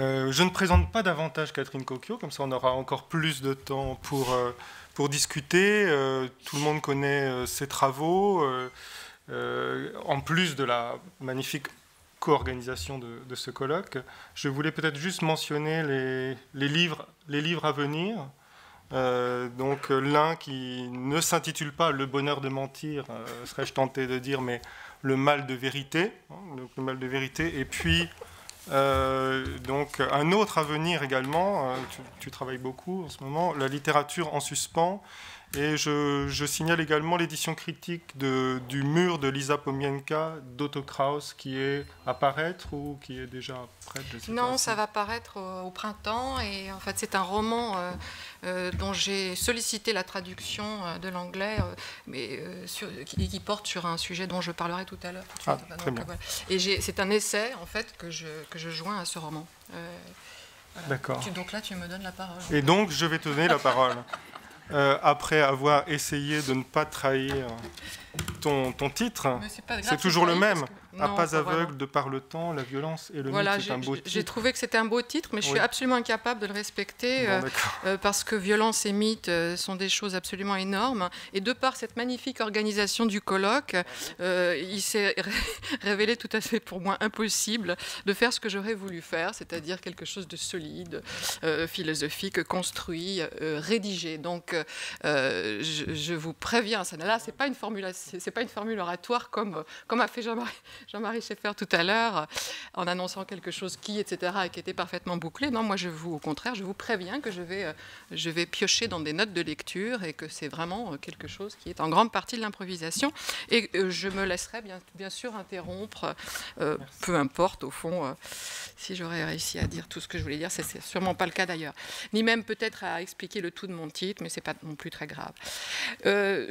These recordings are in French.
Euh, je ne présente pas davantage Catherine Cocchio, comme ça on aura encore plus de temps pour, euh, pour discuter. Euh, tout le monde connaît ses travaux, en plus de la magnifique co-organisation de, ce colloque. Je voulais peut-être juste mentionner les, livres, les livres à venir. donc l'un qui ne s'intitule pas Le bonheur de mentir, serais-je tenté de dire, mais Le mal de vérité. Hein, le mal de vérité. Et puis euh, donc un autre avenir également, euh, tu, travailles beaucoup en ce moment, la littérature en suspens et je, signale également l'édition critique du mur de Lisa Pomienka d'Otto Kraus qui est à paraître ou qui est déjà prête je sais Non, ça va paraître au, printemps. Et en fait, c'est un roman euh, euh, dont j'ai sollicité la traduction euh, de l'anglais, mais qui, porte sur un sujet dont je parlerai tout à l'heure. Ah, et c'est un essai en fait que je, que je joins à ce roman. D'accord. Donc là, tu me donnes la parole. Et donc, je vais te donner la parole. Euh, après avoir essayé de ne pas trahir ton, ton titre, c'est toujours le même à pas aveugle de par le temps, la violence et le voilà, mythe. titre. j'ai trouvé que c'était un beau titre, mais je suis absolument incapable de le respecter euh, euh, parce que violence et mythe euh, sont des choses absolument énormes. Et de par cette magnifique organisation du colloque, il s'est révélé tout à fait pour moi impossible de faire ce que j'aurais voulu faire, c'est-à-dire quelque chose de solide, philosophique, construit, rédigé. Donc, je, vous préviens, ça, là, c'est pas une formule, c'est pas une formule oratoire comme comme a fait Jean-Marie. Jean-Marie Schaeffer tout à l'heure en annonçant quelque chose qui, etc., qui était parfaitement bouclé. Non, moi, je vous, au contraire, je vous préviens que je vais, euh, je vais piocher dans des notes de lecture et que c'est vraiment euh, quelque chose qui est en grande partie de l'improvisation. Et euh, je me laisserai bien, sûr interrompre, peu importe, au fond, si j'aurais réussi à dire tout ce que je voulais dire. C'est sûrement pas le cas d'ailleurs. Ni même peut-être à expliquer le tout de mon titre, mais c'est pas non plus très grave.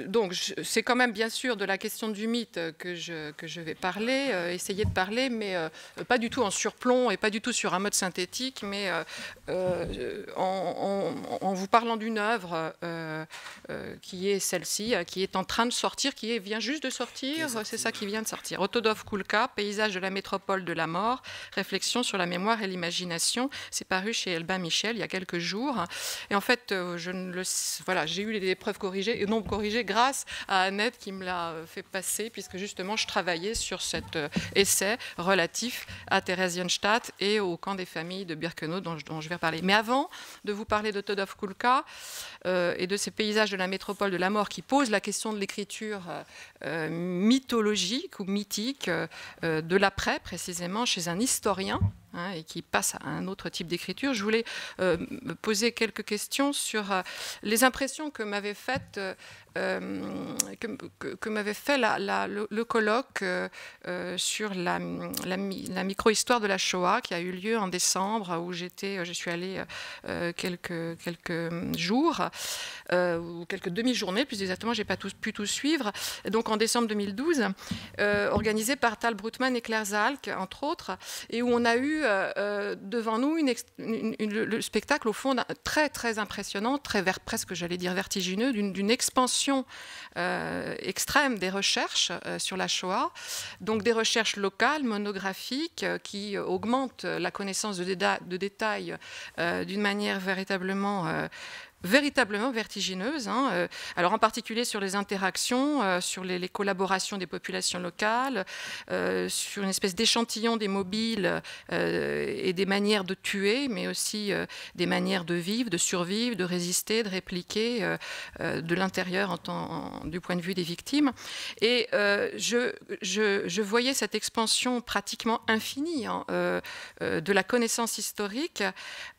donc, c'est quand même bien sûr de la question du mythe que je, que je vais parler. Euh, essayer de parler, mais euh, pas du tout en surplomb et pas du tout sur un mode synthétique, mais euh, en, vous parlant d'une œuvre qui est celle-ci, qui est en train de sortir, qui vient juste de sortir, c'est ça qui vient de sortir. Otodov Kulka, Paysage de la métropole de la mort, réflexion sur la mémoire et l'imagination. C'est paru chez Elba Michel il y a quelques jours. Et en fait, je ne le, voilà, j'ai eu les preuves corrigées non corrigées grâce à Annette qui me l'a fait passer, puisque justement je travaillais sur cette euh, essais relatifs à Theresienstadt et au camp des familles de Birkenau dont, je vais parler. Mais avant de vous parler de Todov Kulka euh, et de ces paysages de la métropole de la mort qui posent la question de l'écriture euh, mythologique ou mythique de l'après précisément chez un historien Hein, et qui passe à un autre type d'écriture. Je voulais euh, me poser quelques questions sur euh, les impressions que m'avait faites. Euh, que, m'avait fait le, colloque sur la, la micro-histoire de la Shoah qui a eu lieu en décembre où j'étais, je suis allée quelques, quelques jours ou quelques demi-journées plus exactement, j'ai pas pu tout suivre. Donc en décembre 2012, organisé par Tal Brutman et Claire Zalk entre autres, et où on a eu euh, euh, devant nous une, le spectacle, au fond, très, très impressionnant, très presque, j'allais dire, vertigineux, d'une expansion euh, extrême des recherches sur la Shoah. Donc, des recherches locales, monographiques, qui augmentent la connaissance de, de détails d'une manière véritablement véritablement vertigineuse. Hein, euh, alors en particulier sur les interactions, euh, sur les, collaborations des populations locales, euh, sur une espèce d'échantillon des mobiles et des manières de tuer, mais aussi des manières de vivre, de survivre, de résister, de répliquer de l'intérieur du point de vue des victimes. Et je, je, voyais cette expansion pratiquement infinie hein, de la connaissance historique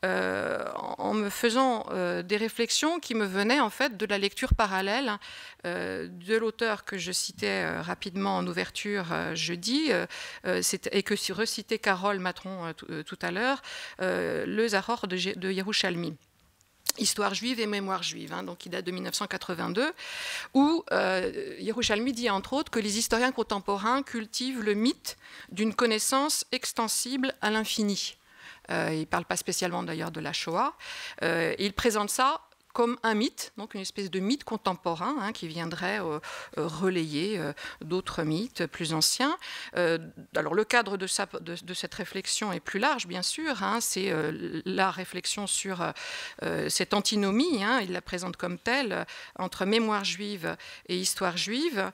en me faisant des réflexions réflexion qui me venait en fait de la lecture parallèle euh, de l'auteur que je citais euh, rapidement en ouverture euh, jeudi, et que recitait Carole Matron tout à l'heure, Le Zahor de, Yerushalmi. Histoire juive et mémoire juive, hein, donc qui date de 1982, où euh, Yerushalmi dit entre autres que les historiens contemporains cultivent le mythe d'une connaissance extensible à l'infini. Euh, il ne parle pas spécialement d'ailleurs de la Shoah. Euh, il présente ça comme un mythe, donc une espèce de mythe contemporain hein, qui viendrait euh, relayer d'autres mythes plus anciens. alors le cadre de, sa, de, cette réflexion est plus large, bien sûr. Hein. c'est la réflexion sur cette antinomie, hein. il la présente comme telle, entre mémoire juive et histoire juive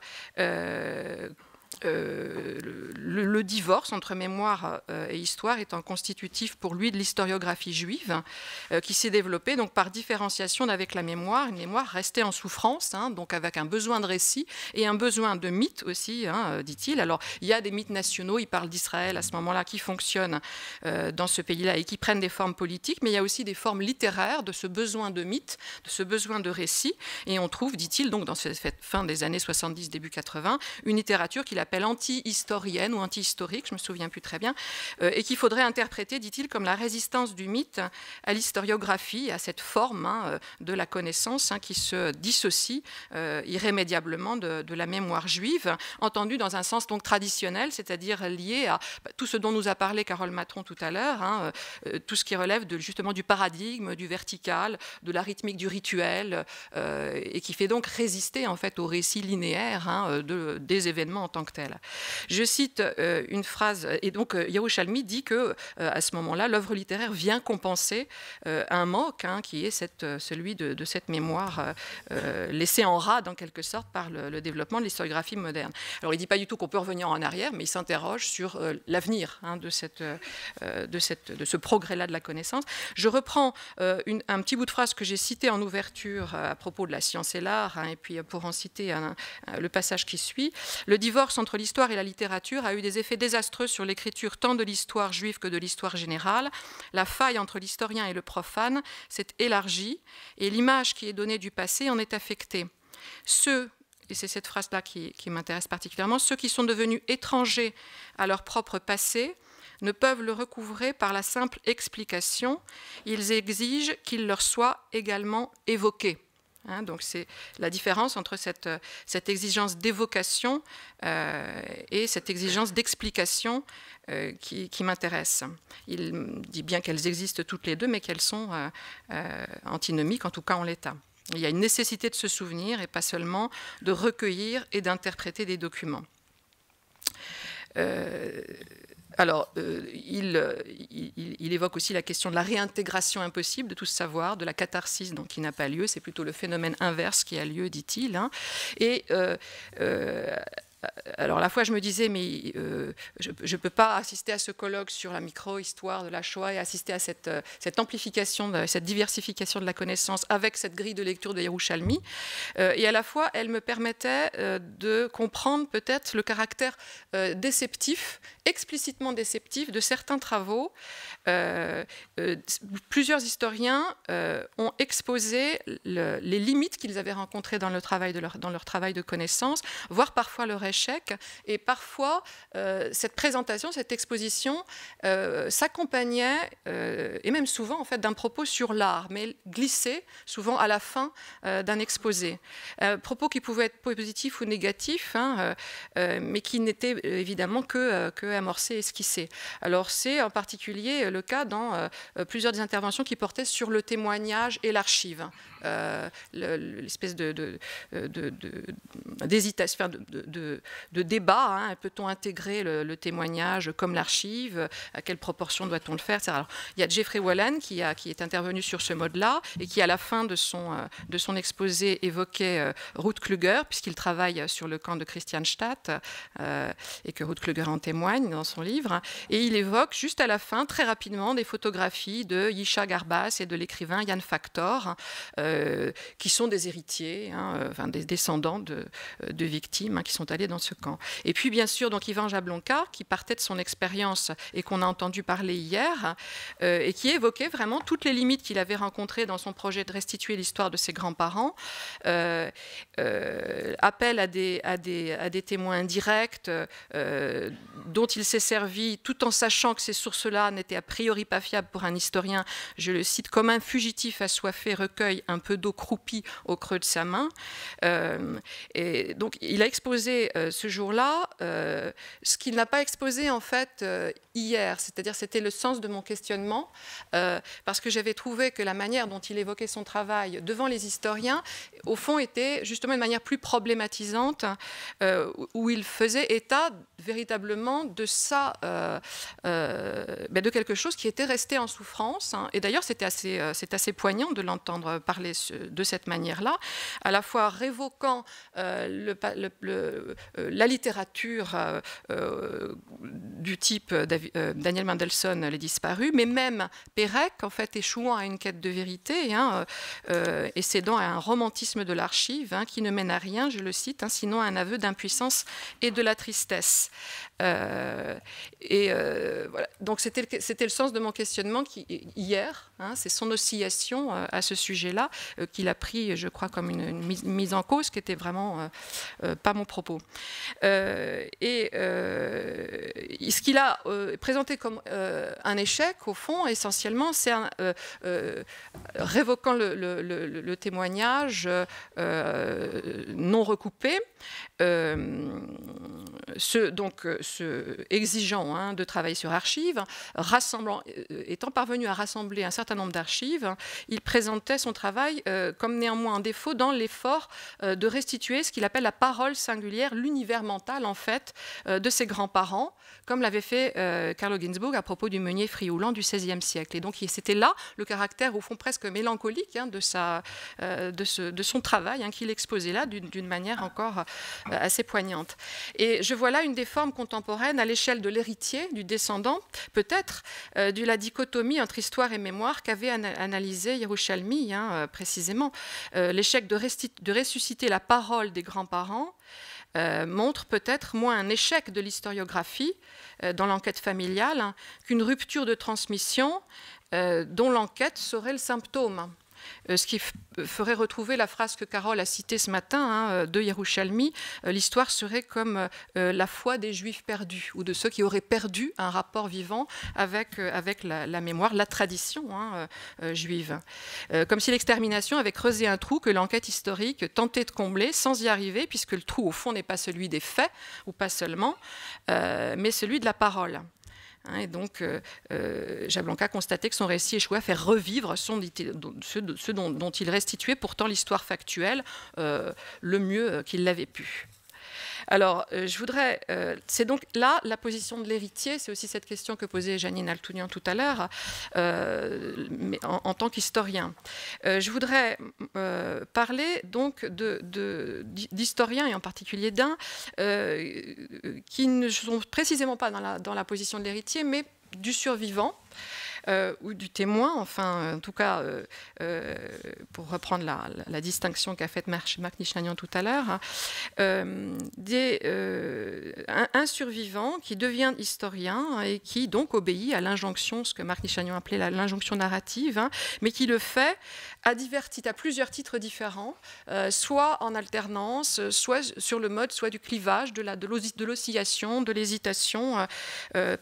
euh, le, divorce entre mémoire euh, et histoire étant constitutif pour lui de l'historiographie juive euh, qui s'est développée donc par différenciation avec la mémoire, une mémoire restée en souffrance, hein, donc avec un besoin de récit et un besoin de mythe aussi, hein, dit-il. Alors il y a des mythes nationaux, il parle d'Israël à ce moment-là qui fonctionnent dans ce pays-là et qui prennent des formes politiques, mais il y a aussi des formes littéraires de ce besoin de mythe, de ce besoin de récit, et on trouve, dit-il, donc dans cette fin des années 70, début 80, une littérature qu'il la appelle anti-historienne ou anti-historique, je me souviens plus très bien, euh, et qu'il faudrait interpréter, dit-il, comme la résistance du mythe à l'historiographie, à cette forme hein, euh, de la connaissance hein, qui se dissocie euh, irrémédiablement de, la mémoire juive, entendue dans un sens donc traditionnel, c'est-à-dire lié à bah, tout ce dont nous a parlé Carole Matron tout à l'heure, hein, tout ce qui relève de, justement du paradigme, du vertical, de la rythmique du rituel, et qui fait donc résister en fait au récit linéaire de, des événements en tant que tel. Je cite euh, une phrase, euh, et donc euh, Yerushalmi dit que à ce moment-là, l'œuvre littéraire vient compenser un manque, hein, qui est cette, celui de, cette mémoire laissée en rade, en quelque sorte, par le, développement de l'historiographie moderne. Alors il ne dit pas du tout qu'on peut revenir en arrière, mais il s'interroge sur l'avenir hein, de, cette, de, cette, ce progrès-là de la connaissance. Je reprends un petit bout de phrase que j'ai cité en ouverture à propos de la science et l'art, hein, et puis pour en citer le passage qui suit. Le divorce entre l'histoire et la littérature a eu des effets désastreux sur l'écriture tant de l'histoire juive que de l'histoire générale. La faille entre l'historien et le profane s'est élargie et l'image qui est donnée du passé en est affectée. Ceux et c'est cette phrase-là qui, qui m'intéresse particulièrement, ceux qui sont devenus étrangers à leur propre passé, ne peuvent le recouvrer par la simple explication, ils exigent qu'il leur soit également évoqué. Hein, donc c'est la différence entre cette, euh, exigence d'évocation euh, et cette exigence d'explication euh, qui, m'intéresse. Il dit bien qu'elles existent toutes les deux, mais qu'elles sont antinomiques, en tout cas en l'état. Il y a une nécessité de se souvenir et pas seulement de recueillir et d'interpréter des documents. Alors, euh, euh, il, évoque aussi la question de la réintégration impossible de tout savoir, de la catharsis qui n'a pas lieu. C'est plutôt le phénomène inverse qui a lieu, dit-il. Hein. Et euh, euh, alors à la fois je me disais mais euh, je ne peux pas assister à ce colloque sur la micro-histoire de la Shoah et assister à cette, euh, amplification, de, cette diversification de la connaissance avec cette grille de lecture de Yerushalmi. et à la fois elle me permettait de comprendre peut-être le caractère déceptif, explicitement déceptif de certains travaux. plusieurs historiens ont exposé les limites qu'ils avaient rencontrées dans, le travail de leur, dans leur travail de connaissance, voire parfois leur échec. Et parfois, euh, cette présentation, cette exposition euh, s'accompagnait, euh, et même souvent en fait, d'un propos sur l'art, mais glissé souvent à la fin d'un exposé. propos qui pouvaient être positifs ou négatifs, hein, mais qui n'étaient évidemment que, que amorcés, esquissés. Alors c'est en particulier le cas dans plusieurs des interventions qui portaient sur le témoignage et l'archive. l'espèce de, d'hésitation, de, de, débat. Hein. Peut-on intégrer le, témoignage comme l'archive À quelle proportion doit-on le faire Alors, Il y a Jeffrey Wallen qui, est intervenu sur ce mode-là et qui, à la fin de son, euh, exposé, évoquait euh, Ruth Kluger, puisqu'il travaille sur le camp de Christianstadt euh, et que Ruth Kluger en témoigne dans son livre. Hein. Et il évoque juste à la fin, très rapidement, des photographies de Yisha Garbas et de l'écrivain yann Factor, hein, qui sont des héritiers, des descendants de, victimes qui sont allés dans ce camp. Et puis, bien sûr, donc Yvan Jablonka, qui partait de son expérience et qu'on a entendu parler hier, euh, et qui évoquait vraiment toutes les limites qu'il avait rencontrées dans son projet de restituer l'histoire de ses grands-parents, euh, euh, appel à des, à, des, à des, témoins indirects dont il s'est servi, tout en sachant que ces sources-là n'étaient a priori pas fiables pour un historien, je le cite, comme un fugitif assoiffé recueille un peu d'eau croupie au creux de sa main. et donc, il a exposé euh, ce jour-là, euh, ce qu'il n'a pas exposé en fait euh, hier, c'est-à-dire c'était le sens de mon questionnement, parce que j'avais trouvé que la manière dont il évoquait son travail devant les historiens, au fond, était justement une manière plus problématisante, où il faisait état véritablement de ça, ben, de quelque chose qui était resté en souffrance. Hein. et d'ailleurs, c'était assez, c'est assez poignant de l'entendre parler de cette manière-là, à la fois révoquant le, le, le euh, la littérature euh, euh, du type Daniel Mendelssohn, Les disparu, mais même Pérec, en fait, échouant à une quête de vérité, hein, et cédant à un romantisme de l'archive hein, qui ne mène à rien, je le cite, hein, sinon à un aveu d'impuissance et de la tristesse. et voilà. Donc c'était le sens de mon questionnement hier. c'est son oscillation à ce sujet-là qu'il a pris, je crois, comme une, une, mise en cause qui était vraiment pas mon propos. Euh, euh, et ce qu'il a euh, présenté comme un échec, au fond, essentiellement, c'est révoquant le, témoignage non recoupé, donc exigeant hein, de travail sur archives, rassemblant, étant parvenu à rassembler un certain nombre d'archives, il présentait son travail comme néanmoins un défaut dans l'effort de restituer ce qu'il appelle la parole singulière l'univers mental en fait euh, de ses grands-parents, comme l'avait fait euh, Carlo Ginzburg à propos du meunier frioulant du XVIe siècle. Et donc c'était là le caractère au fond presque mélancolique hein, de, sa, euh, de, ce, de, son travail hein, qu'il exposait là d'une manière encore assez poignante. Et je vois là une des formes contemporaines à l'échelle de l'héritier, du descendant, peut-être, de la dichotomie entre histoire et mémoire qu'avait analysée analysé Yerushalmi hein, précisément. L'échec de ressusciter la parole des grands-parents euh, montre peut-être moins un échec de l'historiographie euh, dans l'enquête familiale hein, qu'une rupture de transmission euh, dont l'enquête serait le symptôme. Euh, ce qui euh, ferait retrouver la phrase que Carole a citée ce matin hein, euh, de Yerushalmi, l'histoire serait comme la foi des juifs perdus ou de ceux qui auraient perdu un rapport vivant avec, la, mémoire, la tradition hein, juive. comme si l'extermination avait creusé un trou que l'enquête historique tentait de combler sans y arriver, puisque le trou au fond n'est pas celui des faits ou pas seulement, mais celui de la parole. Hein, et donc, euh, euh, Jablanca constatait que son récit échouait à faire revivre son, ce, dont, il restituait pourtant l'histoire factuelle euh, le mieux qu'il l'avait pu. Alors, euh, je voudrais. Euh, c'est donc là la position de l'héritier. C'est aussi cette question que posait Janine Altounian tout à l'heure, euh, en, tant qu'historien. je voudrais parler donc d'historiens, et en particulier d'un, qui ne sont précisément pas dans la position de l'héritier, mais du survivant. Euh, ou du témoin, enfin, euh, en tout cas, euh, pour reprendre la, distinction qu'a faite Marc Nishanian tout à l'heure, hein, des, un, survivant qui devient historien et qui donc obéit à l'injonction, ce que Marc Nishanian appelait l'injonction narrative, hein, mais qui le fait à, divers titres, plusieurs titres différents, soit en alternance, soit sur le mode, soit du clivage, de l'oscillation, de l'hésitation,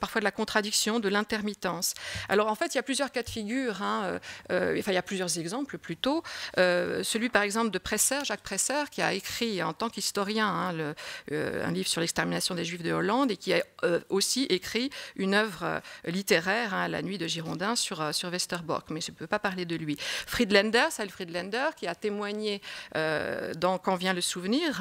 parfois de la contradiction, de l'intermittence. Alors en fait, il y a plusieurs cas de figure, hein, euh, euh, enfin il y a plusieurs exemples plutôt. Euh, celui par exemple de Presser, Jacques Presser, qui a écrit en tant qu'historien hein, le, un livre sur l'extermination des Juifs de Hollande et qui a aussi écrit une œuvre littéraire, hein, La nuit de Girondin, sur, sur Westerbork, mais je ne peux pas parler de lui. Friedlander, Sal Friedlander, qui a témoigné dans Quand vient le souvenir,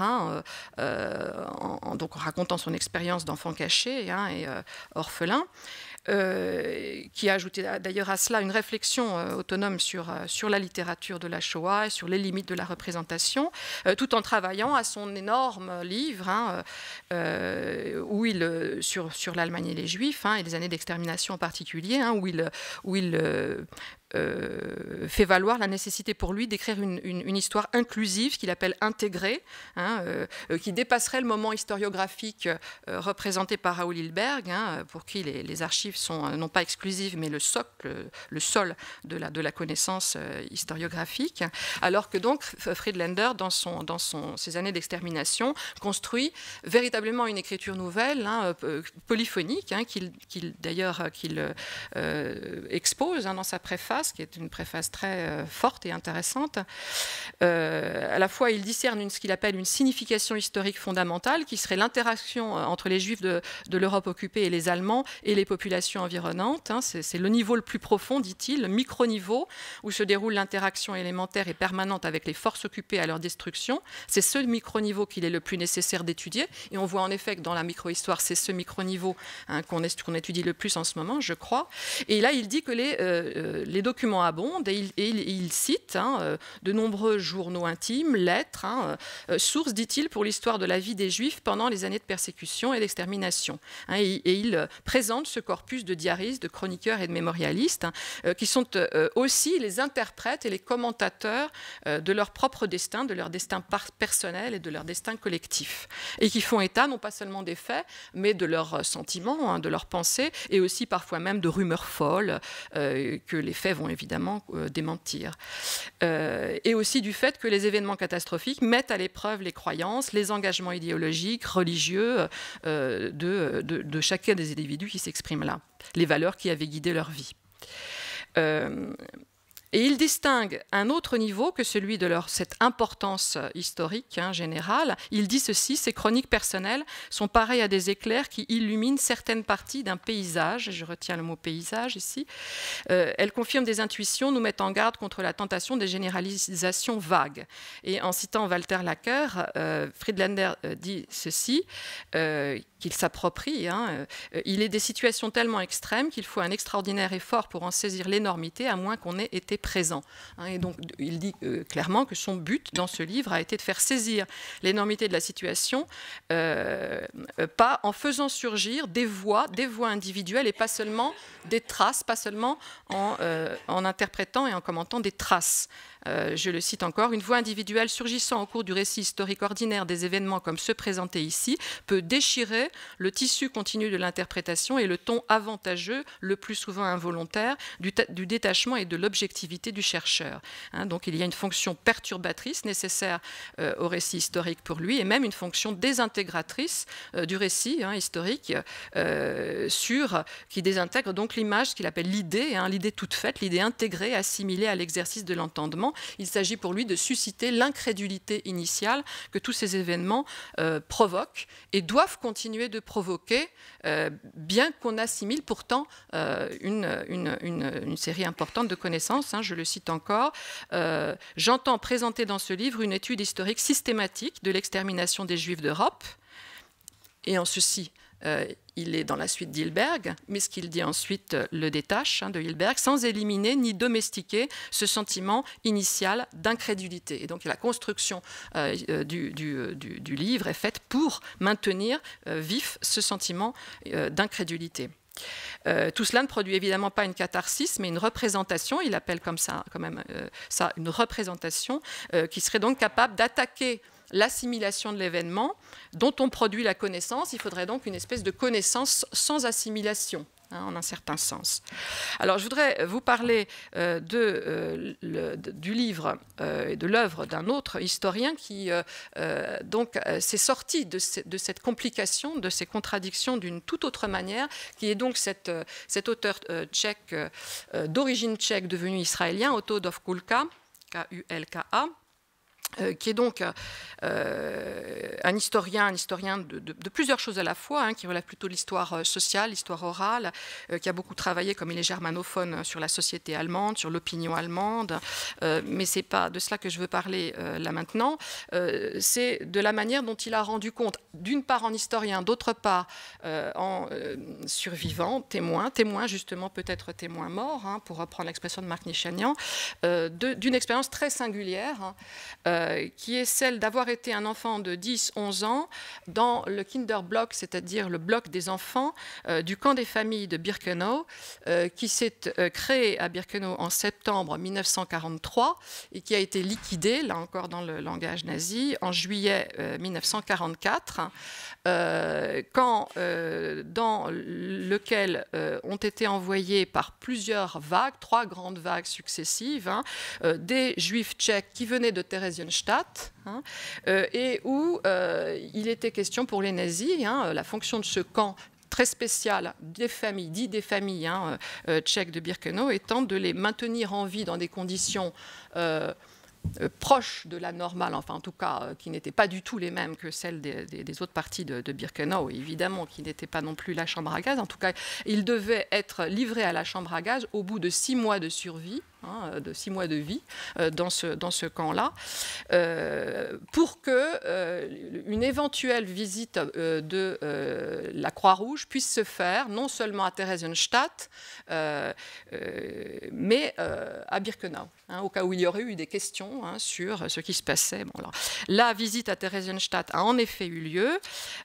donc en racontant son expérience d'enfant caché et orphelin. Euh, qui a ajouté d'ailleurs à cela une réflexion euh, autonome sur, euh, sur la littérature de la Shoah et sur les limites de la représentation, tout en travaillant à son énorme livre hein, où il, sur, sur l'Allemagne et les Juifs, hein, et les années d'extermination en particulier, hein, où il, où il euh, fait valoir la nécessité pour lui d'écrire une, une, histoire inclusive qu'il appelle intégrée, hein, euh, euh, qui dépasserait le moment historiographique représenté par Raoul Hilberg, hein, pour qui les, archives sont non pas exclusives, mais le socle, le sol de la, de la connaissance historiographique, alors que donc Friedlander, dans, son, dans son, ses années d'extermination, construit véritablement une écriture nouvelle, hein, polyphonique, qu'il d'ailleurs qu'il expose dans sa préface, qui est une préface très euh, forte et intéressante. Euh, à la fois, il discerne une, ce qu'il appelle une signification historique fondamentale, qui serait l'interaction euh, entre les Juifs de, l'Europe occupée et les Allemands et les populations environnantes. Hein. C'est le niveau le plus profond, dit-il, le micro-niveau, où se déroule l'interaction élémentaire et permanente avec les forces occupées à leur destruction. C'est ce micro-niveau qu'il est le plus nécessaire d'étudier. Et on voit en effet que dans la micro-histoire, c'est ce micro-niveau hein, qu'on étudie le plus en ce moment, je crois. Et là, il dit que les, euh, les documents abondent et il, cite hein, euh, de nombreux journaux intimes, lettres, hein, euh, euh, sources, dit-il, pour l'histoire de la vie des Juifs pendant les années de persécution et d'extermination. Hein, et, il présente ce corpus de diaristes, de chroniqueurs et de mémorialistes qui sont aussi les interprètes et les commentateurs de leur propre destin, de leur destin personnel et de leur destin collectif, et qui font état non pas seulement des faits, mais de leurs sentiments, de leurs pensées, et aussi parfois même de rumeurs folles que les faits vont évidemment euh, démentir. Euh, et aussi du fait que les événements catastrophiques mettent à l'épreuve les croyances, les engagements idéologiques, religieux euh, de, chacun des individus qui s'expriment là, les valeurs qui avaient guidé leur vie. Et il distingue un autre niveau que celui de leur, cette importance euh, historique hein, générale. Il dit ceci, ces chroniques personnelles sont pareilles à des éclairs qui illuminent certaines parties d'un paysage, je retiens le mot paysage ici. Euh, elles confirment des intuitions, nous mettent en garde contre la tentation des généralisations vagues. Et en citant Walter Lacker, euh, Friedlander dit ceci, qu'il s'approprie. Hein, euh, il est des situations tellement extrêmes qu'il faut un extraordinaire effort pour en saisir l'énormité, à moins qu'on ait été présent. Hein. Et donc, il dit euh, clairement que son but dans ce livre a été de faire saisir l'énormité de la situation, euh, pas en faisant surgir des voix, des voix individuelles, et pas seulement des traces, pas seulement en interprétant et en commentant des traces. Euh, je le cite encore, une voix individuelle surgissant au cours du récit historique ordinaire des événements comme ceux présentés ici peut déchirer le tissu continu de l'interprétation et le ton avantageux, le plus souvent involontaire, du, détachement et de l'objectivité du chercheur. Hein, donc il y a une fonction perturbatrice nécessaire euh, au récit historique pour lui et même une fonction désintégratrice euh, du récit hein, historique sur, qui désintègre donc l'image, qu'il appelle l'idée, hein, l'idée toute faite, l'idée intégrée, assimilée à l'exercice de l'entendement il s'agit pour lui de susciter l'incrédulité initiale que tous ces événements euh, provoquent et doivent continuer de provoquer, euh, bien qu'on assimile pourtant euh, une, série importante de connaissances. Hein, je le cite encore. J'entends présenter dans ce livre une étude historique systématique de l'extermination des Juifs d'Europe. Et en ceci, euh, il est dans la suite d'Hilberg, mais ce qu'il dit ensuite euh, le détache hein, de Hilberg, sans éliminer ni domestiquer ce sentiment initial d'incrédulité. Et donc la construction euh, du, livre est faite pour maintenir vif ce sentiment d'incrédulité. tout cela ne produit évidemment pas une catharsis, mais une représentation, il appelle comme ça, quand même, ça une représentation, qui serait donc capable d'attaquer l'assimilation de l'événement dont on produit la connaissance. Il faudrait donc une espèce de connaissance sans assimilation. Hein, en un certain sens. Alors je voudrais vous parler euh, euh, du livre euh, et de l'œuvre d'un autre historien qui donc s'est sorti de, cette complication, de ces contradictions d'une toute autre manière, qui est donc cet auteur tchèque d'origine tchèque devenu israélien, Otto Dovkulka, K-U-L-K-A. Euh, qui est donc euh, un historien, un historien de, plusieurs choses à la fois, hein, qui relève plutôt de l'histoire euh, sociale, l'histoire orale, qui a beaucoup travaillé, comme il est germanophone, hein, sur la société allemande, sur l'opinion allemande, mais c'est pas de cela que je veux parler là maintenant, c'est de la manière dont il a rendu compte, d'une part en historien, d'autre part en survivant, témoin, témoin justement peut-être témoin mort, hein, pour reprendre l'expression de Marc Nichanian, d'une expérience très singulière. Euh, qui est celle d'avoir été un enfant de 10-11 ans dans le Kinderblock, c'est-à-dire le bloc des enfants euh, du camp des familles de Birkenau, euh, qui s'est créé à Birkenau en septembre 1943 et qui a été liquidé, là encore dans le langage nazi, en juillet 1944, quand, dans lequel ont été envoyés par plusieurs vagues, trois grandes vagues successives, hein, des juifs tchèques qui venaient de Thérèse Hein, euh, et où euh, il était question pour les nazis, hein, la fonction de ce camp très spécial des familles, dit des familles hein, euh, tchèques de Birkenau, étant de les maintenir en vie dans des conditions proches de la normale, enfin en tout cas qui n'étaient pas du tout les mêmes que celles des, autres parties de, Birkenau, évidemment qui n'étaient pas non plus la chambre à gaz. En tout cas, ils devaient être livrés à la chambre à gaz au bout de six mois de survie. Hein, de six mois de vie euh, dans ce, dans ce camp-là, euh, pour que euh, une éventuelle visite de la Croix-Rouge puisse se faire non seulement à Theresienstadt, mais à Birkenau, hein, au cas où il y aurait eu des questions hein, sur ce qui se passait. Bon, la visite à Theresienstadt a en effet eu lieu.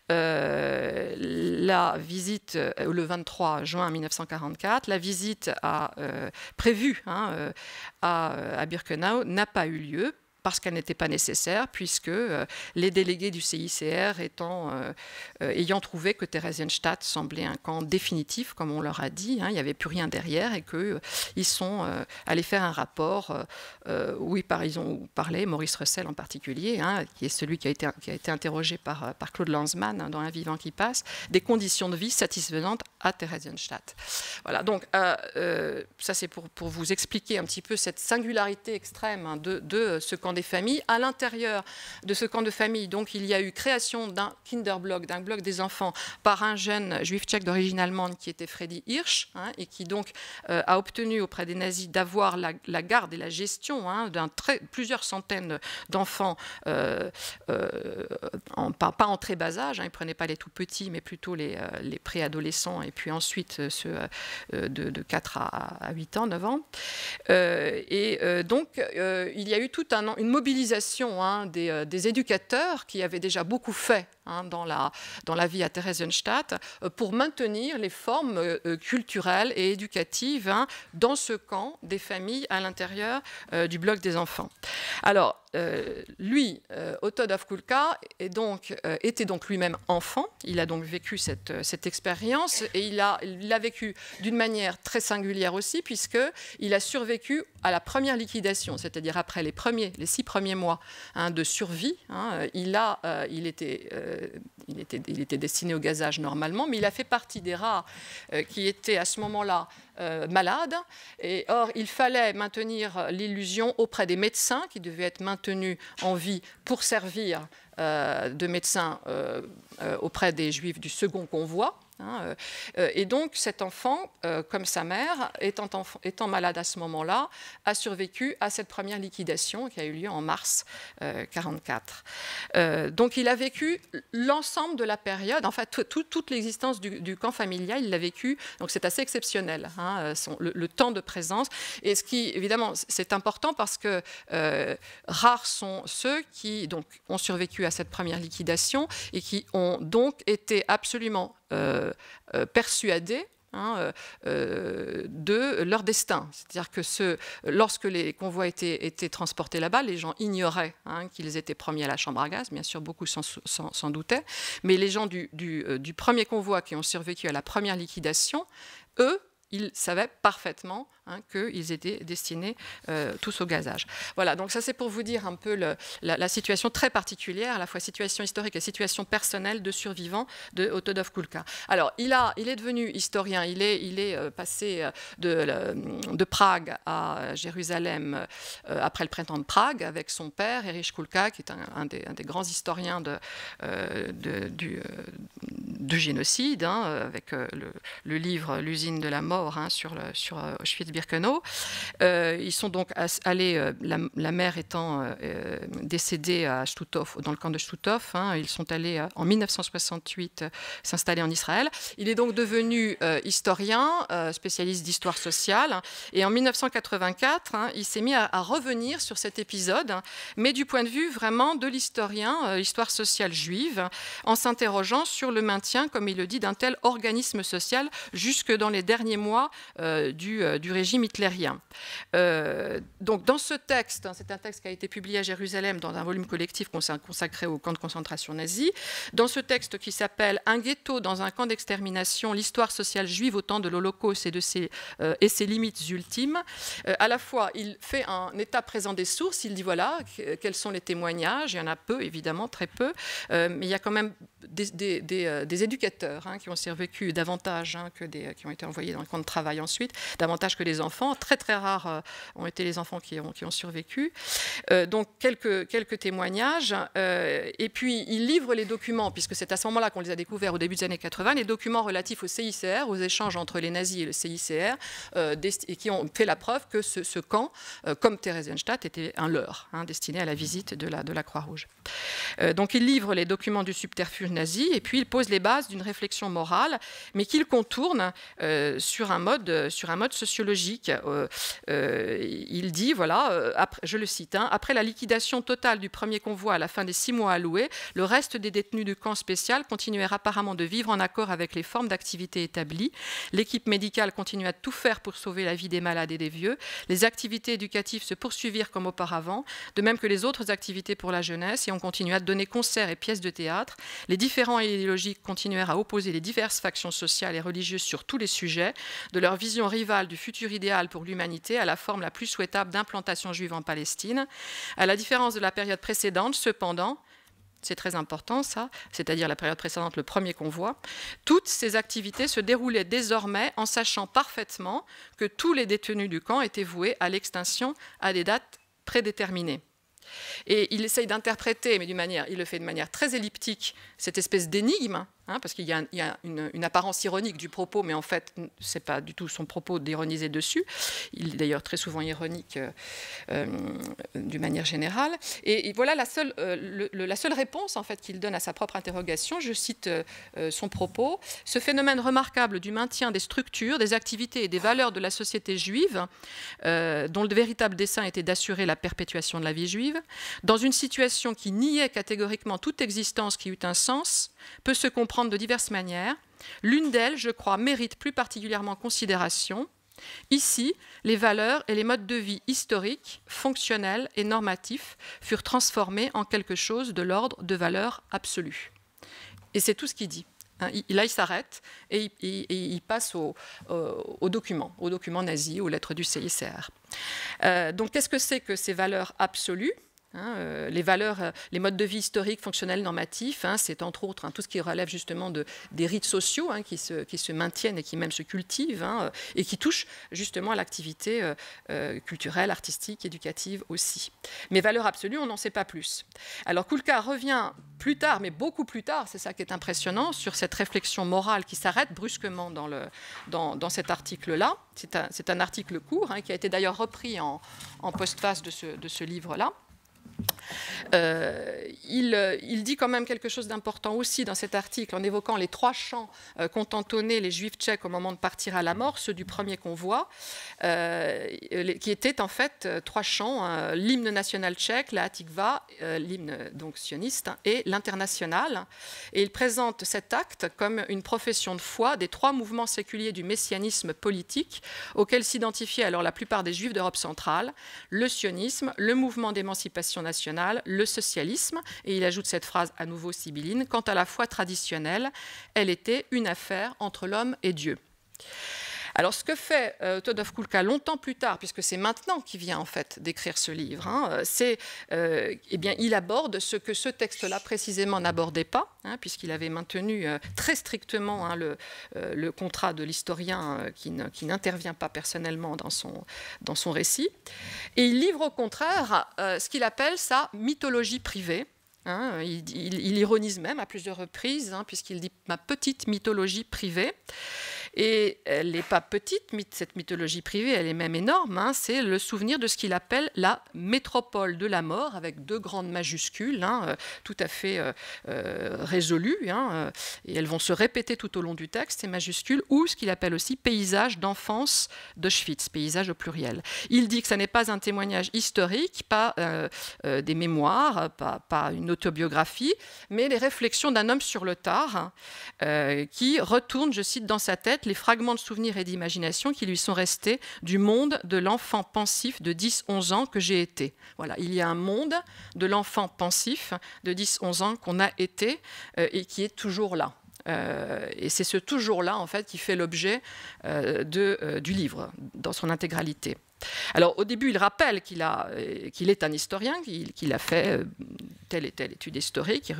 la visite le 23 juin 1944, la visite a prévu hein, euh, à, Birkenau n'a pas eu lieu parce qu'elle n'était pas nécessaire, puisque euh, les délégués du CICR étant, euh, euh, ayant trouvé que Theresienstadt semblait un camp définitif, comme on leur a dit, hein, il n'y avait plus rien derrière, et qu'ils ils sont allés faire un rapport où, ils, par, ils ont parlé, Maurice Russell en particulier, hein, qui est celui qui a été, qui a été interrogé par, par Claude Lanzmann hein, dans Un vivant qui passe, des conditions de vie satisfaisantes à Theresienstadt. Voilà, donc ça c'est pour, pour vous expliquer un petit peu cette singularité extrême de, de ce camp des familles. À l'intérieur de ce camp de famille, donc, il y a eu création d'un Kinderblock, d'un bloc des enfants, par un jeune juif tchèque d'origine allemande qui était Freddy Hirsch, hein, et qui donc euh, a obtenu auprès des nazis d'avoir la, garde et la gestion hein, d'un plusieurs centaines d'enfants, euh, euh, pas, en très bas âge, hein, ils ne prenaient pas les tout petits, mais plutôt les, les préadolescents, et puis ensuite ceux de, 4 à, 8 ans, 9 ans. et donc, il y a eu toute un, une mobilisation hein, euh, des éducateurs qui avaient déjà beaucoup fait Hein, dans, la, dans la vie à Theresienstadt euh, pour maintenir les formes euh, euh, culturelles et éducatives hein, dans ce camp des familles à l'intérieur du bloc des enfants. Alors, lui, euh, Otto d'Avkulka, donc, était donc lui-même enfant. Il a donc vécu cette, cette expérience et il l'a il a vécu d'une manière très singulière aussi, puisqu'il a survécu à la première liquidation, c'est-à-dire après les, premiers, les six premiers mois hein, de survie. il, a, il était euh, il, était, destiné au gazage normalement, mais il a fait partie des rats euh, qui étaient à ce moment-là euh, malades. Et or, il fallait maintenir l'illusion auprès des médecins qui devaient être maintenus en vie pour servir de médecins auprès des juifs du second convoi. Hein, euh, euh, et donc cet enfant, euh, comme sa mère, étant, étant malade à ce moment-là, a survécu à cette première liquidation qui a eu lieu en mars 1944. donc il a vécu l'ensemble de la période, en fait toute l'existence du, camp familial, il l'a vécu, donc c'est assez exceptionnel, hein, le, le, temps de présence. Et ce qui, évidemment, c'est important parce que rares sont ceux qui donc, ont survécu à cette première liquidation et qui ont donc été absolument euh, euh, persuadés hein, euh, de leur destin. C'est-à-dire que lorsque les convois étaient, transportés là-bas, les gens ignoraient hein, qu'ils étaient premiers à la chambre à gaz. Bien sûr, beaucoup s'en doutaient. Mais les gens du premier convoi qui ont survécu à la première liquidation, eux, il savait parfaitement hein, qu'ils étaient destinés euh, tous au gazage. Voilà, donc ça c'est pour vous dire un peu la, situation très particulière, à la fois situation historique et situation personnelle de survivants de Otodov Kulka. Alors, il, a, il est devenu historien, il est, il est euh, passé euh, de, de Prague à Jérusalem après le printemps de Prague avec son père, Erich Kulka, qui est un, des, grands historiens de, de, du, de génocide, hein, euh, avec euh, le, livre L'usine de la mort hein, sur, le, euh, sur Auschwitz-Birkenau. ils sont donc allés, la, mère étant décédée à dans le camp de Stutthof, hein, ils sont allés en 1968 s'installer en Israël. Il est donc devenu historien, spécialiste d'histoire sociale, et en 1984, il s'est mis à, revenir sur cet épisode, mais du point de vue vraiment de l'historien, histoire sociale juive, en s'interrogeant sur le maintien comme il le dit, d'un tel organisme social jusque dans les derniers mois euh, euh, du, régime hitlérien. Euh, donc dans ce texte, hein, c'est un texte qui a été publié à Jérusalem dans un volume collectif consacré au camp de concentration nazi, dans ce texte qui s'appelle Un ghetto dans un camp d'extermination, l'histoire sociale juive au temps de l'Holocauste et, de ses, et ses limites ultimes, à la fois il fait un état présent des sources, il dit voilà quels sont les témoignages, il y en a peu évidemment, très peu, mais il y a quand même des éducateurs hein, qui ont survécu davantage hein, que des qui ont été envoyés dans le camp de travail ensuite, davantage que les enfants. Très très rares euh, ont été les enfants qui ont, qui ont survécu. Euh, donc quelques, quelques témoignages. Euh, et puis il livre les documents, puisque c'est à ce moment-là qu'on les a découverts au début des années 80, les documents relatifs au CICR, aux échanges entre les nazis et le CICR, et qui ont fait la preuve que ce, camp, comme Theresienstadt, était un leurre, hein, destiné à la visite de la, de la Croix-Rouge. donc il livre les documents du subterfuge nazi, et puis il pose les bases d'une réflexion morale, mais qu'il contourne euh, sur, un mode, euh, sur un mode sociologique. Euh, il dit, voilà, après, je le cite, hein, après la liquidation totale du premier convoi à la fin des six mois alloués, le reste des détenus du camp spécial continuèrent apparemment de vivre en accord avec les formes d'activité établies. L'équipe médicale continue à tout faire pour sauver la vie des malades et des vieux. Les activités éducatives se poursuivirent comme auparavant, de même que les autres activités pour la jeunesse, et on continue à donner concerts et pièces de théâtre. Les différents idéologiques continuèrent à opposer les diverses factions sociales et religieuses sur tous les sujets, de leur vision rivale du futur idéal pour l'humanité à la forme la plus souhaitable d'implantation juive en Palestine. À la différence de la période précédente, cependant, c'est très important ça, c'est-à-dire la période précédente, le premier convoi, toutes ces activités se déroulaient désormais en sachant parfaitement que tous les détenus du camp étaient voués à l'extinction à des dates prédéterminées. Et il essaye d'interpréter, mais d'une manière, il le fait de manière très elliptique, cette espèce d'énigme Hein, parce qu'il y a, une, apparence ironique du propos, mais en fait, c'est pas du tout son propos d'ironiser dessus. Il est d'ailleurs très souvent ironique euh, euh, d'une manière générale. Et, voilà la seule, euh, la seule réponse en fait qu'il donne à sa propre interrogation. Je cite son propos ce phénomène remarquable du maintien des structures, des activités et des valeurs de la société juive, dont le véritable dessein était d'assurer la perpétuation de la vie juive, dans une situation qui niait catégoriquement toute existence qui eût un sens, peut se comprendre prendre de diverses manières. L'une d'elles, je crois, mérite plus particulièrement considération. Ici, les valeurs et les modes de vie historiques, fonctionnels et normatifs furent transformés en quelque chose de l'ordre de valeurs absolues. Et c'est tout ce qu'il dit. Hein. Là, il s'arrête et, il passe aux au, documents, aux documents nazis, aux lettres du CICR. Euh, donc, qu'est-ce que c'est que ces valeurs absolues Hein, euh, les valeurs, euh, les modes de vie historiques, fonctionnels, normatifs, hein, c'est entre autres hein, tout ce qui relève justement de, des rites sociaux qui se, qui, se, maintiennent et qui même se cultivent euh, et qui touchent justement à l'activité culturelle, artistique, éducative aussi. Mais valeurs absolues, on n'en sait pas plus. Alors Kulka revient plus tard, mais beaucoup plus tard, c'est ça qui est impressionnant, sur cette réflexion morale qui s'arrête brusquement dans, le, dans, cet article-là. C'est un, article court qui a été d'ailleurs repris en, en postface de ce livre-là. Euh, euh, il, dit quand même quelque chose d'important aussi dans cet article en évoquant les trois chants qu'ont euh, entonné les juifs tchèques au moment de partir à la mort, ceux du premier convoi, qui étaient en fait trois chants, hein, l'hymne national tchèque, la Hatikva, l'hymne donc sioniste, hein, et l'international. Et il présente cet acte comme une profession de foi des trois mouvements séculiers du messianisme politique auxquels s'identifiaient alors la plupart des juifs d'Europe centrale, le sionisme, le mouvement d'émancipation national, le socialisme, et il ajoute cette phrase à nouveau sibylline, quant à la foi traditionnelle, elle était une affaire entre l'homme et Dieu. Alors ce que fait euh, Kulka longtemps plus tard, puisque c'est maintenant qu'il vient en fait d'écrire ce livre, hein, euh, c'est qu'il euh, eh bien il aborde ce que ce texte-là précisément n'abordait pas, hein, puisqu'il avait maintenu euh, très strictement hein, le, contrat de l'historien qui n'intervient pas personnellement dans son, dans son récit. Et il livre au contraire ce qu'il appelle sa mythologie privée. il, ironise même à plusieurs reprises, puisqu'il dit ma petite mythologie privée. Et elle n'est pas petite, cette mythologie privée, elle est même énorme. Hein. c'est le souvenir de ce qu'il appelle la métropole de la mort, avec deux grandes majuscules, hein, euh, tout à fait euh, euh résolues. Hein, euh, et elles vont se répéter tout au long du texte, ces majuscules, ou ce qu'il appelle aussi paysage d'enfance d'Auschwitz, paysage au pluriel. Il dit que ça n'est pas un témoignage historique, pas des mémoires, pas, une autobiographie, mais les réflexions d'un homme sur le tard, qui retourne, je cite, dans sa tête les fragments de souvenirs et d'imagination qui lui sont restés du monde de l'enfant pensif de 10-11 ans que j'ai été. Voilà, il y a un monde de l'enfant pensif de 10-11 ans qu'on a été euh, et qui est toujours là. Euh, et c'est ce toujours là, en fait, qui fait l'objet euh, du livre dans son intégralité. Alors au début, il rappelle qu'il euh, est un historien, qu'il a fait euh, telle et telle étude historique,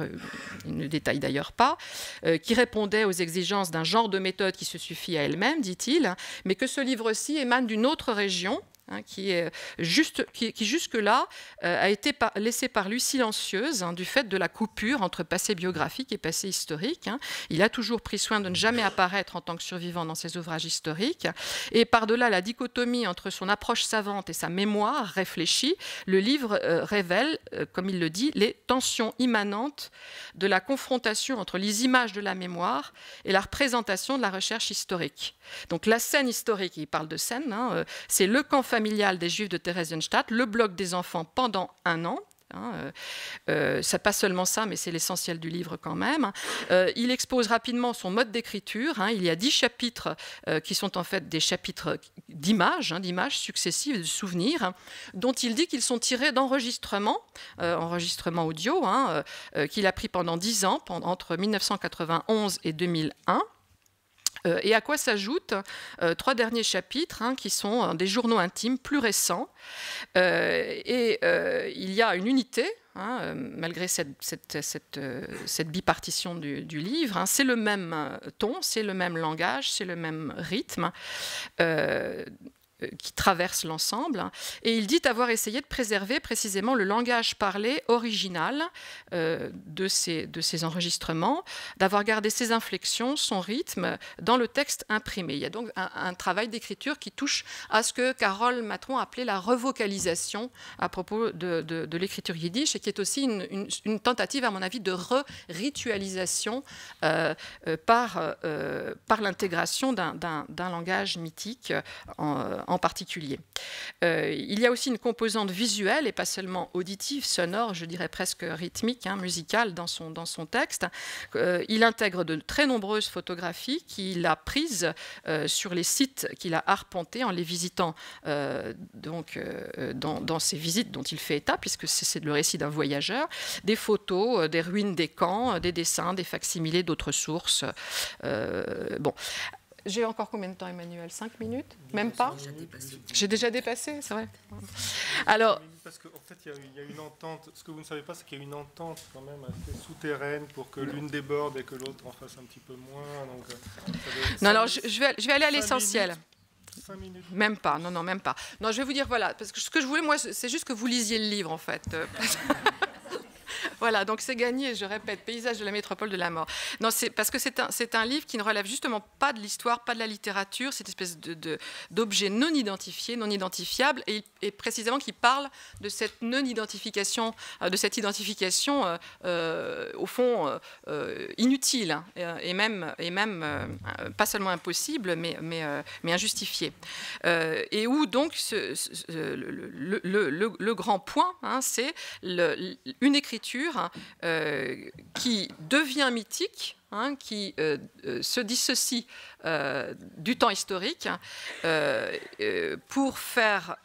il ne détaille d'ailleurs pas, euh, qui répondait aux exigences d'un genre de méthode qui se suffit à elle-même, dit-il, mais que ce livre-ci émane d'une autre région Hein, qui, juste, qui, jusque-là euh, a été laissée par lui silencieuse hein, du fait de la coupure entre passé biographique et passé historique. Hein. Il a toujours pris soin de ne jamais apparaître en tant que survivant dans ses ouvrages historiques. Et par-delà la dichotomie entre son approche savante et sa mémoire réfléchie, le livre euh, révèle, euh, comme il le dit, les tensions immanentes de la confrontation entre les images de la mémoire et la représentation de la recherche historique. Donc la scène historique, il parle de scène, c'est le camp familiale des Juifs de Theresienstadt, le bloc des enfants pendant un an. Hein, euh, euh, pas seulement ça, mais c'est l'essentiel du livre quand même. Euh, il expose rapidement son mode d'écriture. Hein. il y a dix chapitres qui sont en fait des chapitres d'images, hein, d'images successives, de souvenirs, dont il dit qu'ils sont tirés d'enregistrements, enregistrements audio, qu'il a pris pendant dix ans, entre 1991 et 2001. Euh, et à quoi s'ajoutent euh, trois derniers chapitres hein, qui sont euh, des journaux intimes plus récents. et il y a une unité hein, malgré cette, bipartition du, livre. Hein. c'est le même ton, c'est le même langage, c'est le même rythme qui traverse l'ensemble. Et il dit avoir essayé de préserver précisément le langage parlé original euh, de, ces, de ces enregistrements, d'avoir gardé ses inflexions, son rythme dans le texte imprimé. Il y a donc un, travail d'écriture qui touche à ce que Carole Matron appelait la revocalisation à propos de, de, l'écriture yiddish et qui est aussi une, tentative, à mon avis, de re-ritualisation euh, euh, par, par l'intégration d'un langage mythique en en particulier. Euh, il y a aussi une composante visuelle et pas seulement auditive, sonore, je dirais presque rythmique, hein, musicale dans son, dans son texte. Euh, il intègre de très nombreuses photographies qu'il a prises euh, sur les sites qu'il a arpentés en les visitant donc, dans, dans, visites dont il fait état, puisque c'est le récit d'un voyageur, des photos, des ruines des camps, des dessins, des facsimilés d'autres sources. bon. J'ai encore combien de temps, Emmanuel Cinq minutes Même pas J'ai déjà dépassé, c'est vrai. Alors. Parce fait, il y, a une entente. Ce que vous ne savez pas, c'est qu'il y a une entente quand même assez souterraine pour que l'une déborde et que l'autre en fasse un petit peu moins. Donc, euh, non, alors je, vais, je vais aller à l'essentiel. Même pas, non, non, même pas. Non, je vais vous dire, voilà, parce que ce que je voulais, moi, c'est juste que vous lisiez le livre, en fait. Voilà, donc c'est gagné, je répète, Paysage de la métropole de la mort. Non, c'est parce que c'est un, un, livre qui ne relève justement pas de l'histoire, pas de la littérature, cette espèce d'objet de, non identifié, non identifiable, et, précisément qui parle de cette non-identification, euh, de cette identification euh, euh, au fond inutile, hein, et même, et même pas seulement impossible, mais, mais, mais injustifiée. et où donc le, grand point, hein, c'est une écriture Hein, euh, qui devient mythique, hein, qui euh, euh, se dissocie euh, du temps historique hein, euh, euh, pour faire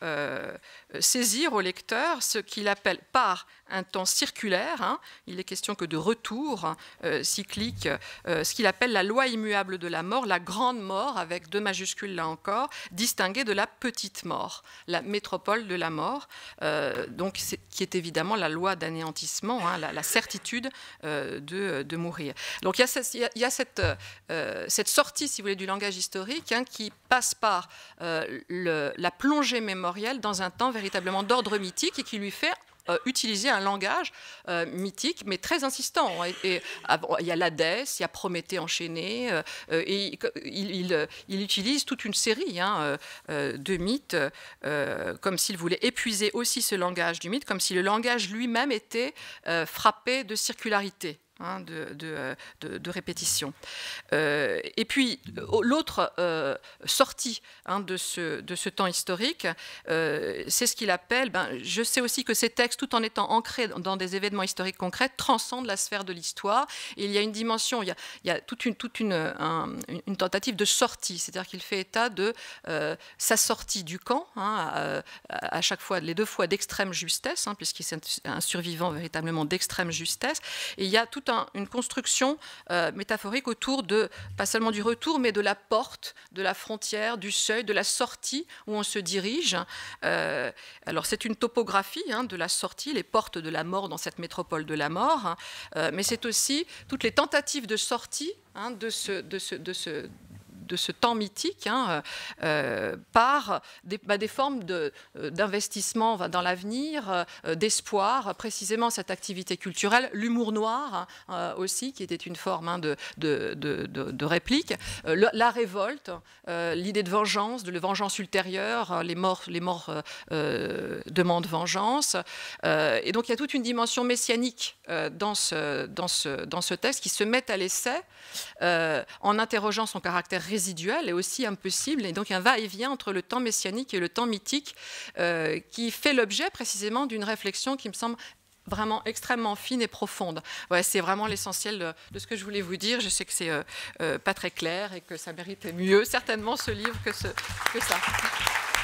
saisir au lecteur ce qu'il appelle par un temps circulaire, hein. il est question que de retour hein, cyclique, ce qu'il appelle la loi immuable de la mort, la grande mort avec deux majuscules là encore, distinguée de la petite mort, la métropole de la mort, donc qui est évidemment la loi d'anéantissement, la, certitude de, mourir. Donc il y a, il cette, cette sortie, si vous du langage historique, hein, qui passe par euh, la plongée mémorielle dans un temps véritablement d'ordre mythique et qui lui fait euh, utiliser un langage euh, mythique, mais très insistant. Et, ah il y a l'Hadès, il y a Prométhée enchaîné, et il, utilise toute une série hein, de mythes, comme s'il voulait épuiser aussi ce langage du mythe, comme si le langage lui-même était frappé de circularité. Hein, euh, de, de, répétition. Euh, et puis, euh, l'autre sortie hein, de, ce, de ce temps historique, c'est ce qu'il appelle, ben, je sais aussi que ces textes, tout en étant ancrés dans des événements historiques concrets, transcendent la sphère de l'histoire. Il y a une dimension, il y a, toute, une, toute une, une, tentative de sortie, c'est-à-dire qu'il fait état de sa sortie du camp, hein, à, à, chaque fois, les deux fois d'extrême justesse, puisqu'il est un survivant véritablement d'extrême justesse. Et il y a toute une construction euh, métaphorique autour de, pas seulement du retour, mais de la porte, de la frontière, du seuil, de la sortie où on se dirige. Euh, alors c'est une topographie hein, de la sortie, les portes de la mort dans cette métropole de la mort, hein. euh, mais c'est aussi toutes les tentatives de sortie hein, de, ce, de, de, ce, de ce temps mythique hein, euh, euh, par des, bah, formes euh, d'investissement dans l'avenir, d'espoir, précisément cette activité culturelle, l'humour noir hein, aussi, qui était une forme hein, de, de, réplique, la révolte, l'idée de vengeance, de la vengeance ultérieure, les morts, les morts demandent vengeance. et donc il y a toute une dimension messianique dans, ce, dans, ce, dans ce texte qui se met à l'essai en interrogeant son caractère résiduelle est aussi impossible, et donc un va-et-vient entre le temps messianique et le temps mythique, euh, qui fait l'objet précisément d'une réflexion qui me semble vraiment extrêmement fine et profonde. Ouais, c'est vraiment l'essentiel de, ce que je voulais vous dire. Je sais que c'est euh, euh, pas très clair et que ça mérite mieux certainement ce livre que, ce, que ça.